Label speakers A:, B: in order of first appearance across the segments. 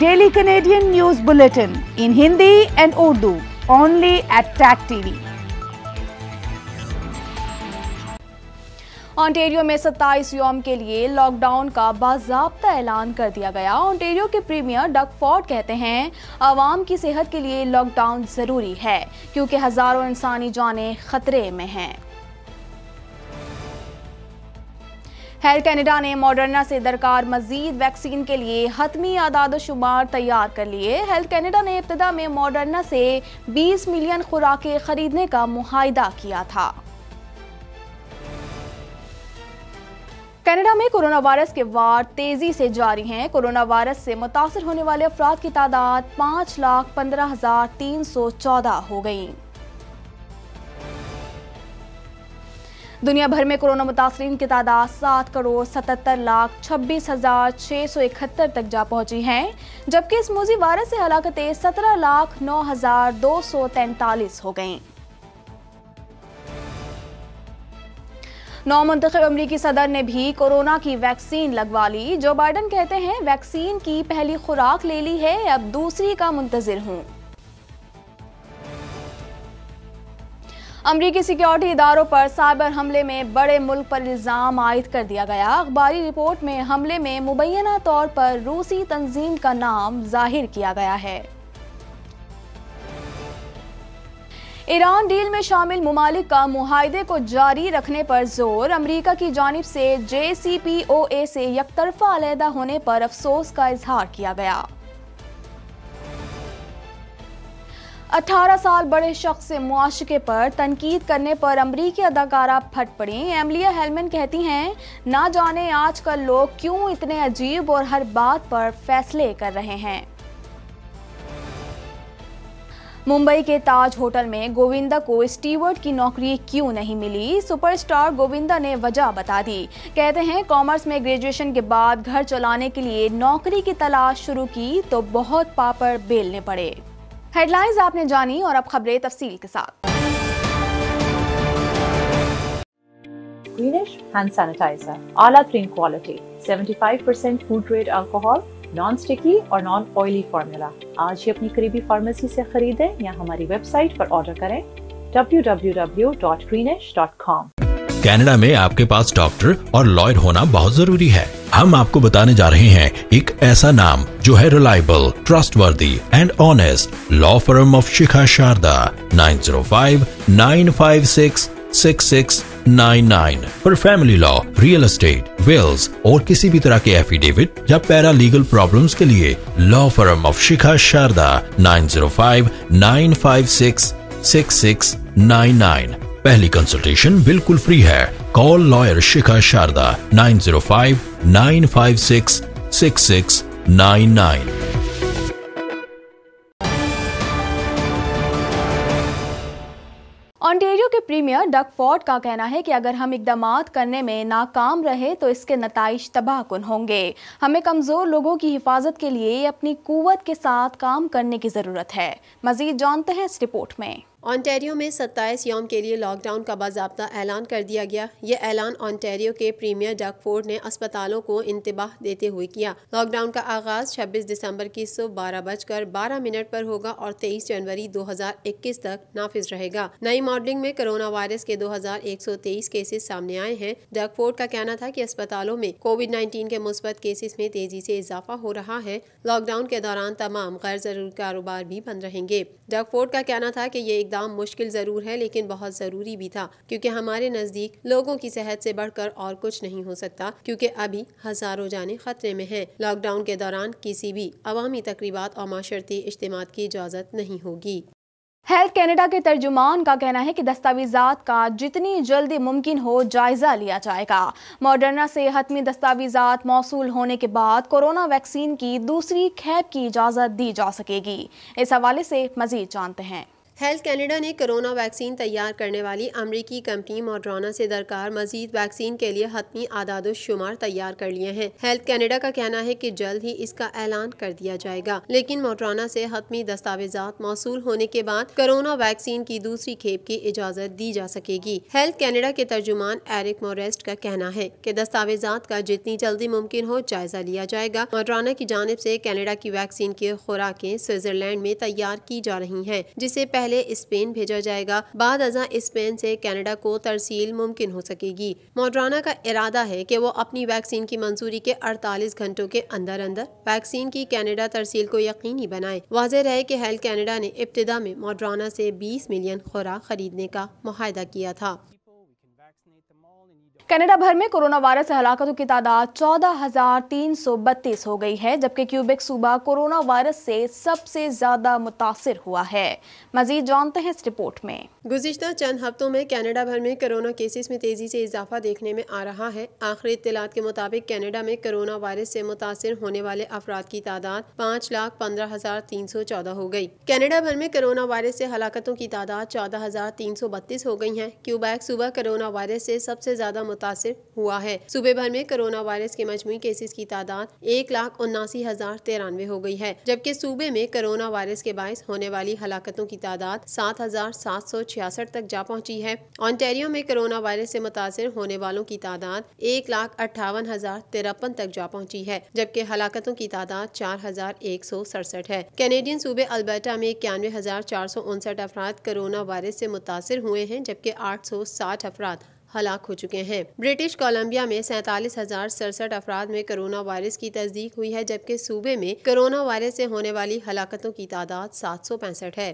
A: daily Canadian news bulletin in Hindi and Urdu only at tack TV Ontario में 27 योम के लिए लॉकडाउन का बाबा ऐलान कर दिया गया ऑन्टेरियो के प्रीमियर डक फोर्ड कहते हैं आवाम की सेहत के लिए लॉकडाउन ज़रूरी है क्योंकि हज़ारों इंसानी जानें खतरे में हैं हेल्थ कैनेडा ने मॉडर्ना से दरकार मजीद वैक्सीन के लिए हतमी आदाद शुमार तैयार कर लिए हेल्थ कैनेडा ने इब्तदा में मॉडर्ना से 20 मिलियन खुराकें खरीदने का मुहिदा किया था कनाडा में कोरोना वायरस के वार तेजी से जारी हैं कोरोना वायरस से मुतासर होने वाले अफराद की तादाद पाँच लाख पंद्रह हजार तीन सौ चौदह हो गई दुनिया भर में कोरोना मुतासरी की तादाद सात करोड़ सतहत्तर लाख छब्बीस हजार छः सौ इकहत्तर तक जा पहुंची है जबकि इस मोजी वायरस से हलाकतें सत्रह लाख नौ हजार दो सौ तैंतालीस हो गई नौ मुंतब अमरीकी सदर ने भी कोरोना की वैक्सीन लगवा ली जो बाइडन कहते हैं वैक्सीन की पहली खुराक ले ली है अब दूसरी का मुंतजर हूँ अमरीकी सिक्योरिटी इदारों पर साइबर हमले में बड़े मुल्क पर इल्ज़ाम आयद कर दिया गया अखबारी रिपोर्ट में हमले में मुबैना तौर पर रूसी तंजीम का नाम जाहिर किया गया है ईरान डील में शामिल ममालिक का माहदे को जारी रखने पर जोर अमरीका की जानब से जे सी पी ओ ए से यकतरफा अलहदा होने पर अफसोस का इजहार किया गया 18 साल बड़े शख्स से मुआशे पर तनकीद करने पर अमरीकी अदाकारा फट पड़ी एमलिया हेलमेन कहती हैं ना जाने आजकल लोग क्यों इतने अजीब और हर बात पर फैसले कर रहे हैं मुंबई के ताज होटल में गोविंदा को स्टीवर्ड की नौकरी क्यों नहीं मिली सुपरस्टार गोविंदा ने वजह बता दी कहते हैं कॉमर्स में ग्रेजुएशन के बाद घर चलाने के लिए नौकरी की तलाश शुरू की तो बहुत पापड़ बेलने पड़े हेडलाइंस आपने जानी और अब खबरें तफसील के साथ
B: Greenish hand sanitizer, आला Trim quality, 75% food grade alcohol, non sticky और नॉन ऑयली फार्मूला आज ही अपनी करीबी फार्मेसी से खरीदें या हमारी वेबसाइट पर ऑर्डर करें www.greenish.com
A: कनाडा में आपके पास डॉक्टर और लॉयर होना बहुत जरूरी है हम आपको बताने जा रहे हैं एक ऐसा नाम जो है reliable trustworthy and honest law firm of Shikha Sharda 9059566699 for family law real estate wills और किसी भी तरह के एफिडेविट या पैरा लीगल प्रॉब्लम्स के लिए law firm of Shikha Sharda 9059566699 पहली कंसल्टेशन बिल्कुल फ्री है call lawyer Shikha Sharda 905 Ontario के प्रीमियर डक फोर्ड का कहना है कि अगर हम इकदाम करने में नाकाम रहे तो इसके नतज तबाहकुन होंगे हमें कमज़ोर लोगों की हिफाजत के लिए अपनी कुवत के साथ काम करने की ज़रूरत है मज़ीद जानते हैं इस रिपोर्ट
B: में ऑनटेरियो में 27 यौम के लिए लॉकडाउन का बाबा ऐलान कर दिया गया यह ऐलान ऑनटेरियो के प्रीमियर डग फोर्ड ने अस्पतालों को इंतबाह देते हुए किया लॉकडाउन का आगाज 26 दिसंबर की सुबह बारह बजकर बारह मिनट पर होगा और 23 जनवरी 2021 तक नाफिज रहेगा नई मॉडलिंग में कोरोना वायरस के 2123 केसेस सामने आए हैं डग फोर्ड का कहना था की अस्पतालों में कोविड नाइन्टीन के मुस्बत केसेस में तेजी ऐसी इजाफा हो रहा है लॉकडाउन के दौरान तमाम गैर जरूरी कारोबार भी बंद रहेंगे डग फोर्ड का कहना था की ये एक इकदाम मुश्किल ज़रूर है लेकिन बहुत ज़रूरी भी था क्योंकि हमारे नज़दीक लोगों की सेहत से बढ़कर और कुछ नहीं हो सकता क्योंकि अभी हज़ारों जाने खतरे में हैं लॉकडाउन के दौरान किसी भी अवामी तकरीबा और माशरती इज्तम की इजाज़त नहीं होगी हेल्थ
A: कैनेडा के तर्जुमान का कहना है कि दस्तावेजात का जितनी जल्दी मुमकिन हो जायज़ा लिया जाएगा मॉडर्ना से हतमी दस्तावेजात मौसू होने के बाद कोरोना वैक्सीन की दूसरी खेप की इजाज़त दी जा सकेगी इस हवाले से मज़ीद जानते हैं
B: हेल्थ कैनेडा ने कोरोना वैक्सीन तैयार करने वाली अमरीकी कंपनी मॉड्राना से दरकार मजीद वैक्सीन के लिए हतमी आदाद शुमार तैयार कर लिए हैं हेल्थ कैनेडा का कहना है कि जल्द ही इसका ऐलान कर दिया जाएगा लेकिन मॉड्राना से हतमी दस्तावेजात मौसू होने के बाद कोरोना वैक्सीन की दूसरी खेप की इजाज़त दी जा सकेगी हेल्थ कैनेडा के तर्जुमान एरिक मोरेस्ट का कहना है की दस्तावेजात का जितनी जल्दी मुमकिन हो जायजा लिया जाएगा मॉड्राना की जानब ऐसी कैनेडा की वैक्सीन की खुराकें स्विट्जरलैंड में तैयार की जा रही है जिसे पहले पहले स्पेन भेजा जाएगा बाद अजा स्पेन से कनाडा को तरसील मुमकिन हो सकेगी मोड्राना का इरादा है कि वो अपनी वैक्सीन की मंजूरी के 48 घंटों के अंदर अंदर वैक्सीन की कनाडा तरसील को यकीनी बनाए वाजह रहे कि हेल्थ कनाडा ने इब्तदा में मोड्राना से 20 मिलियन खुराक खरीदने का माहदा किया था
A: कनाडा भर में कोरोना वायरस से हलाकतों की तादाद चौदह हजार तीन सौ बत्तीस हो गई है जबकि क्यूबेक सूबा कोरोना वायरस से सबसे ज्यादा मुतासर हुआ है मजीद जानते हैं इस रिपोर्ट में
B: गुजश्ता चंद हफ्तों में कनाडा भर में कोरोना केसेस में तेजी से इजाफा देखने में आ रहा है आखिरी इतलात के मुताबिक कनाडा में कोरोना वायरस से मुतासर होने वाले अफराद की तादाद पाँच लाख पंद्रह हजार तीन सौ चौदह हो गई कनाडा भर में कोरोना वायरस से हलाकतों की तादाद चौदह हजार तीन सौ बत्तीस हो गई है क्यूबैक सूबा कोरोना वायरस से सबसे ज्यादा मुतासर हुआ है सूबे भर में कोरोना वायरस के मजमू केसेस की तादाद एक लाख उन्नासी हजार तिरानवे हो गई है जबकि सूबे में कोरोना वायरस के बायस होने वाली हलाकतों की तादाद सात हजार सात सौ छियासठ तक जा पहुंची है ऑनटेरियो में कोरोना वायरस से मुतासर होने वालों की तादाद एक लाख अट्ठावन हजार तिरपन तक जा पहुंची है जबकि हलाकतों की तादाद चार हजार एक सौ सड़सठ है कैनेडियन सूबे अल्बर्टा में इक्यानवे हजार चार सौ उनसठ अफराद कोरोना वायरस से मुतासर हुए हैं जबकि आठ सौ साठ अफराद हलाक हो चुके हैं ब्रिटिश कोलंबिया में सैतालीस हजार सड़सठ अफराद में कोरोना वायरस की तस्दीक हुई है जबकि सूबे में कोरोना वायरस से होने वाली हलाकतों की तादाद सात सौ पैंसठ है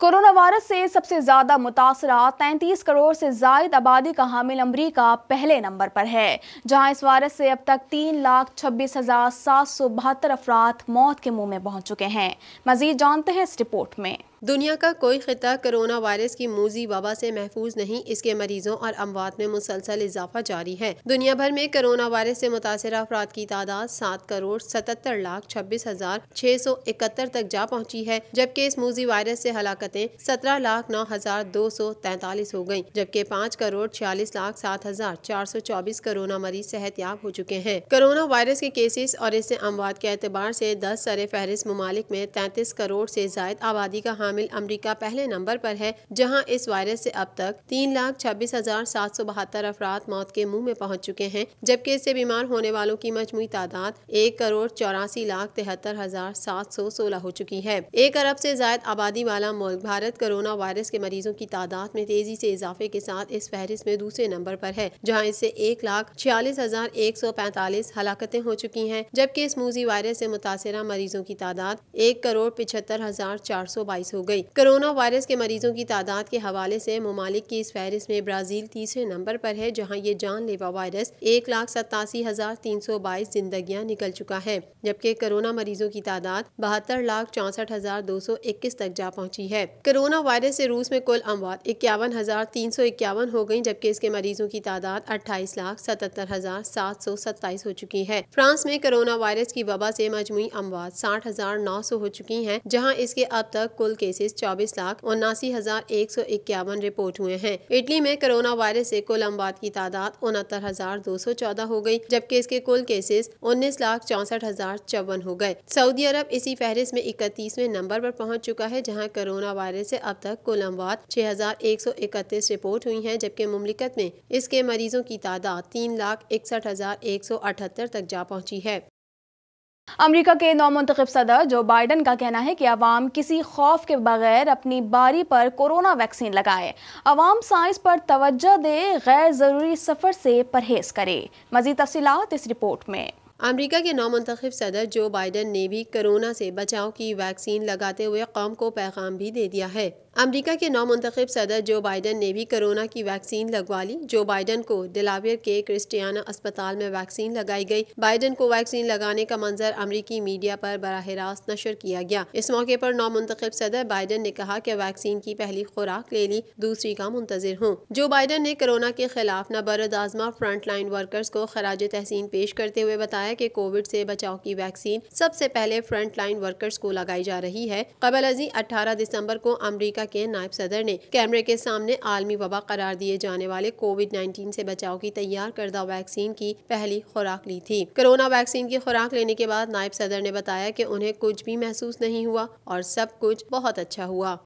A: कोरोना वायरस से सबसे ज़्यादा मुतासरा तैंतीस करोड़ से जायद आबादी का हामिल अमरीका पहले नंबर पर है जहां इस वायरस से अब तक तीन लाख छब्बीस
B: हज़ार सात सौ बहत्तर अफराद मौत के मुंह में पहुंच चुके हैं मजीद जानते हैं इस रिपोर्ट में दुनिया का कोई खिता कोरोना वायरस की मूजी वबा से महफूज नहीं इसके मरीजों और अमवात में मुसलसल इजाफा जारी है दुनिया भर में कोरोना वायरस से मुतासर अफराद की तादाद सात करोड़ सतहत्तर लाख छब्बीस हजार छह सौ इकहत्तर तक जा पहुँची है जबकि इस मूजी वायरस से हलाकतें सत्रह लाख नौ हजार दो सौ तैतालीस हो गयी जबकि पाँच करोड़ छियालीस लाख सात हजार चार सौ चौबीस कोरोना मरीज सेहतियाब हो चुके हैं कोरोना वायरस के केसेस और इससे अमवात के अतबार से दस सरे फहरिस्त ममालिक में तैतीस करोड़ से जायद आबादी का शामिल अमरीका पहले नंबर पर है जहाँ इस वायरस से अब तक तीन लाख छब्बीस हजार सात सौ बहत्तर अफराद मौत के मुंह में पहुंच चुके हैं जबकि इससे बीमार होने वालों की मजमु तादाद एक करोड़ चौरासी लाख तिहत्तर हजार सात सौ सोलह हो चुकी है एक अरब से जायद आबादी वाला मुल्क भारत कोरोना वायरस के मरीजों की तादाद में तेजी से इजाफे के साथ इस फहरिस्त में दूसरे नंबर पर है जहाँ इससे एक लाख छियालीस हजार एक सौ पैंतालीस हलाकते हो चुकी हैं जबकि इस मूजी वायरस से मुतासरा मरीजों की तादाद एक करोड़ पिछहत्तर हजार चार सौ बाईस हो गई कोरोना वायरस के मरीजों की तादाद के हवाले से ममालिक की इस फहरिस्त में ब्राज़ील तीसरे नंबर पर है जहाँ ये जानलेवा वायरस एक लाख सतासी हजार तीन सौ बाईस जिंदगियाँ निकल चुका है जबकि कोरोना मरीजों की तादाद बहत्तर लाख चौंसठ हजार दो सौ इक्कीस तक जा पहुँची है कोरोना वायरस से रूस में कुल अमवात इक्यावन हजार तीन सौ इक्यावन हो गयी जबकि इसके मरीजों की तादाद अट्ठाईस लाख सतहत्तर हजार सात सौ सत्ताईस हो चुकी है फ्रांस में कोरोना वायरस की वबा से मजमू अमवात साठ हजार नौ सौ हो चुकी है जहाँ इसके अब तक कुल के केसेस चौबीस लाख उन्नासी हजार एक सौ इक्यावन रिपोर्ट हुए हैं इटली में कोरोना वायरस से कुल अमवात की तादाद उनहत्तर हजार दो सौ चौदह हो गयी जबकि इसके कुल केसेस उन्नीस लाख चौसठ हजार चौवन हो गए सऊदी अरब इसी फहरिस्त में इकतीसवें नंबर आरोप पहुँच चुका है जहाँ कोरोना वायरस ऐसी अब तक कुल अमवात छह हजार एक सौ इकतीस रिपोर्ट हुई है जबकि मुमलिकत में इसके मरीजों की तादाद तीन लाख इकसठ हजार एक सौ अठहत्तर तक जा पहुँची है
A: अमेरिका के नौ सदर जो बाइडन का कहना है कि अवाम किसी खौफ के बगैर अपनी बारी पर कोरोना वैक्सीन लगाए अवाम साइंस पर तवज्जो दे गैर ज़रूरी सफ़र से परहेज करे मजीद तफसी इस रिपोर्ट में
B: अमरीका के नौ मंतखब सदर जो बाइडन ने भी कोरोना से बचाव की वैक्सीन लगाते हुए कौम को पैगाम भी दे दिया है अमेरिका के नौ मंतखब सदर जो बाइडन ने भी कोरोना की वैक्सीन लगवा ली जो बाइडन को दिलावियर के क्रिस्टियाना अस्पताल में वैक्सीन लगाई गई बाइडन को वैक्सीन लगाने का मंजर अमरीकी मीडिया पर बरह रास्त नशर किया गया इस मौके पर नौ मंतखब सदर बाइडन ने कहा कि वैक्सीन की पहली खुराक ले ली दूसरी का मुंतजर हूँ जो बाइडन ने कोरोना के खिलाफ नबर आजमा फ्रंट लाइन वर्कर्स को खराज तहसीन पेश करते हुए बताया की कोविड से बचाव की वैक्सीन सबसे पहले फ्रंट लाइन वर्कर्स को लगाई जा रही है कबल अजी अठारह दिसम्बर को अमरीका के नायब सदर ने कैमरे के सामने आलमी वबा करार दिए जाने वाले कोविड नाइन्टीन से बचाव की तैयार करदा वैक्सीन की पहली खुराक ली थी कोरोना वैक्सीन की खुराक लेने के बाद नायब सदर ने बताया की उन्हें कुछ भी महसूस नहीं हुआ और सब कुछ बहुत अच्छा हुआ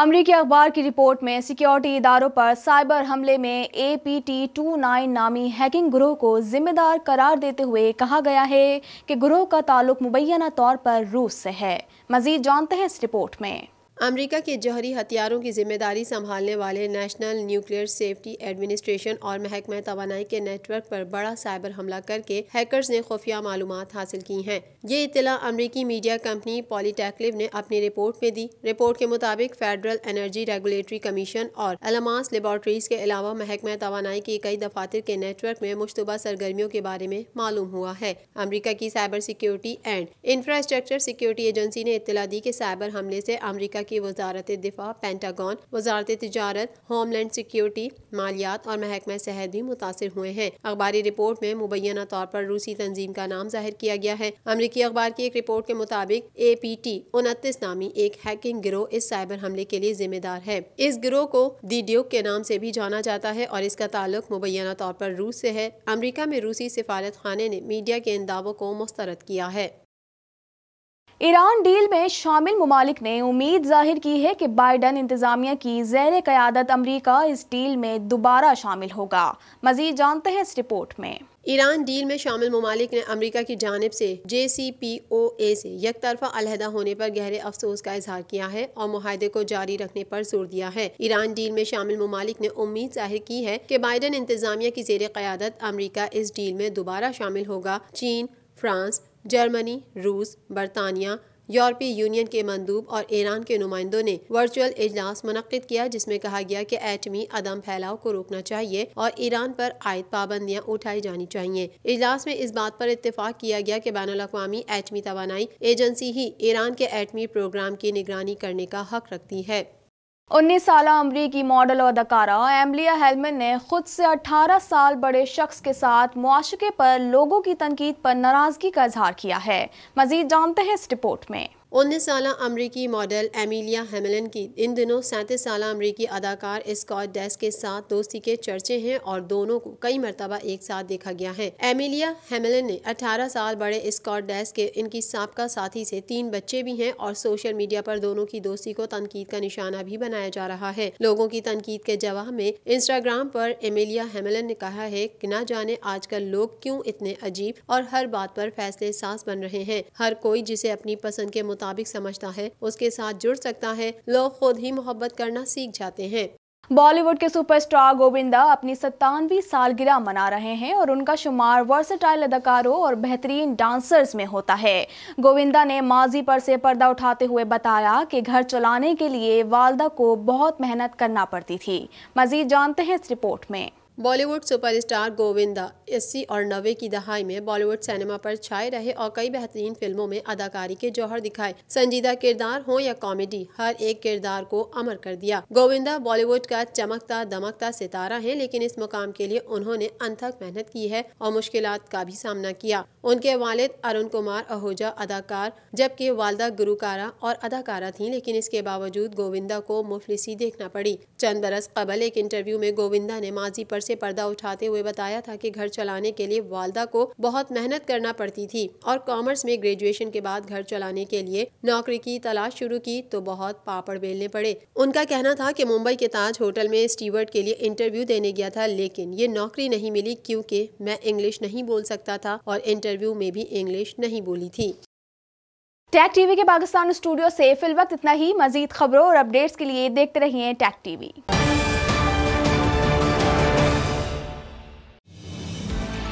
A: अमरीकी अखबार की रिपोर्ट में सिक्योरिटी इदारों पर साइबर हमले में A P T two nine नामी हैकिंग ग्रोह को जिम्मेदार करार देते हुए कहा गया है कि ग्रोह का ताल्लुक मुबैना तौर पर रूस से है मजीद जानते हैं इस रिपोर्ट में
B: अमेरिका के जहरी हथियारों की जिम्मेदारी संभालने वाले नेशनल न्यूक्लियर सेफ्टी एडमिनिस्ट्रेशन और महकमा तोानाई के नेटवर्क पर बड़ा साइबर हमला करके हैकर्स ने खुफिया मालूम हासिल की हैं ये इतला अमरीकी मीडिया कंपनी पॉलीटेक्लिव ने अपनी रिपोर्ट में दी रिपोर्ट के मुताबिक फेडरल एनर्जी रेगुलेटरी कमीशन और अलमास लेबॉरटरीज के अलावा महकमा तोानाई की कई दफातर के नेटवर्क में मुशतबा सरगर्मियों के बारे में मालूम हुआ है अमरीका की cyber security and infrastructure security agency ने इतला दी कि साइबर हमले से अमरीका की वजारत दिफा पेंटागन वजारत तजारत होमलैंड सिक्योरिटी मालियात और महकमा सेहत भी मुतासर हुए हैं अखबारी रिपोर्ट में मुबैना तौर पर रूसी तंजीम का नाम जाहिर किया गया है अमरीकी अखबार की एक रिपोर्ट के मुताबिक ए पी टी उनतीस नामी एक हैकिंग गिरोह इस साइबर हमले के लिए जिम्मेदार है इस गिरोह को दी ड्यूक के नाम से भी जाना जाता है और इसका ताल्लुक मुबैना तौर पर रूस से है अमरीका में रूसी सिफारत खाने ने मीडिया के इन दावों को मुस्तरद किया है
A: ईरान डील में शामिल ममालिक ने उम्मीद जाहिर की है कि बाइडन इंतजामिया की जैर क़्यादत अमरीका इस डील में दोबारा शामिल
B: होगा मजीद जानते हैं इस रिपोर्ट में ईरान डील में शामिल ममालिक ने अमरीका की जानब से जे सी पी ओ ए से यक तरफा अलहदा होने पर गहरे अफसोस का इजहार किया है और माहदे को जारी रखने पर जोर दिया है ईरान डील में शामिल ममालिक ने उम्मीद जाहिर की है कि बाइडन इंतजामिया की जेर क़्यादत अमरीका इस डील में दोबारा शामिल होगा चीन फ्रांस जर्मनी रूस बरतानिया यूरोपीय यूनियन के मंदूब और ईरान के नुमाइंदों ने वर्चुअल इजलास मनद किया जिसमें कहा गया कि एटमी अदम फैलाव को रोकना चाहिए और ईरान पर आयद पाबंदियां उठाई जानी चाहिए इजलास में इस बात पर इतफाक किया गया कि बैन अवी एटमी तोानाई एजेंसी ही ईरान के एटमी प्रोग्राम की निगरानी करने का हक रखती है
A: उन्नीस साल अमरीकी मॉडल और अदाकारा एमलिया हेलमन ने खुद से 18 साल बड़े शख्स के साथ मुआशे पर लोगों की तनकीद पर नाराजगी का इजहार किया है मजीद जानते हैं इस रिपोर्ट में
B: उन्नीस साल अमरीकी मॉडल एमिलिया हेमलन की इन दिनों सैंतीस साल अमरीकी अदाकार स्कॉट डेस्क के साथ दोस्ती के चर्चे हैं और दोनों को कई मरतबा एक साथ देखा गया है एमिलिया हेमलन ने 18 साल बड़े स्कॉट डेस्क के इनकी सबका साथी से तीन बच्चे भी हैं और सोशल मीडिया पर दोनों की दोस्ती को तनकीद का निशाना भी बनाया जा रहा है लोगों की तनकीद के जवाब में इंस्टाग्राम पर एमिलिया हेमलन ने कहा है की न जाने आजकल लोग क्यों इतने अजीब और हर बात पर फैसले सास बन रहे हैं हर कोई जिसे अपनी पसंद के मुताबिक समझता है उसके साथ जुड़ सकता है लोग खुद ही मोहब्बत करना सीख जाते हैं
A: बॉलीवुड के सुपरस्टार
B: गोविंदा अपनी
A: सत्तानवी सालगिरह मना रहे हैं और उनका शुमार वर्सेटाइल अदाकारों और बेहतरीन डांसर्स में होता है गोविंदा ने माजी पर से पर्दा उठाते हुए बताया कि घर चलाने के लिए वालदा को बहुत मेहनत करना पड़ती थी मजीद जानते हैं इस रिपोर्ट में
B: बॉलीवुड सुपरस्टार गोविंदा अस्सी और नब्बे की दहाई में बॉलीवुड सिनेमा पर छाए रहे और कई बेहतरीन फिल्मों में अदाकारी के जौहर दिखाए संजीदा किरदार हो या कॉमेडी हर एक किरदार को अमर कर दिया गोविंदा बॉलीवुड का चमकता दमकता सितारा है लेकिन इस मुकाम के लिए उन्होंने अनथक मेहनत की है और मुश्किल का भी सामना किया उनके वालिद अरुण कुमार आहूजा अदाकार जबकि वालदा गुरुकारा और अदाकारा थी लेकिन इसके बावजूद गोविंदा को मुफलिसी देखना पड़ी चंद बरस कबल एक इंटरव्यू में गोविंदा ने माजी पर से पर्दा उठाते हुए बताया था कि घर चलाने के लिए वालदा को बहुत मेहनत करना पड़ती थी और कॉमर्स में ग्रेजुएशन के बाद घर चलाने के लिए नौकरी की तलाश शुरू की तो बहुत पापड़ बेलने पड़े उनका कहना था कि मुंबई के ताज होटल में स्टीवर्ट के लिए इंटरव्यू देने गया था लेकिन ये नौकरी नहीं मिली क्योंकि मैं इंग्लिश नहीं बोल सकता था और इंटरव्यू में भी इंग्लिश नहीं बोली थी
A: टैग टीवी के पाकिस्तान स्टूडियो से फिल वक्त इतना ही मजीद खबरों और अपडेट्स के लिए देखते रहिए टैग टीवी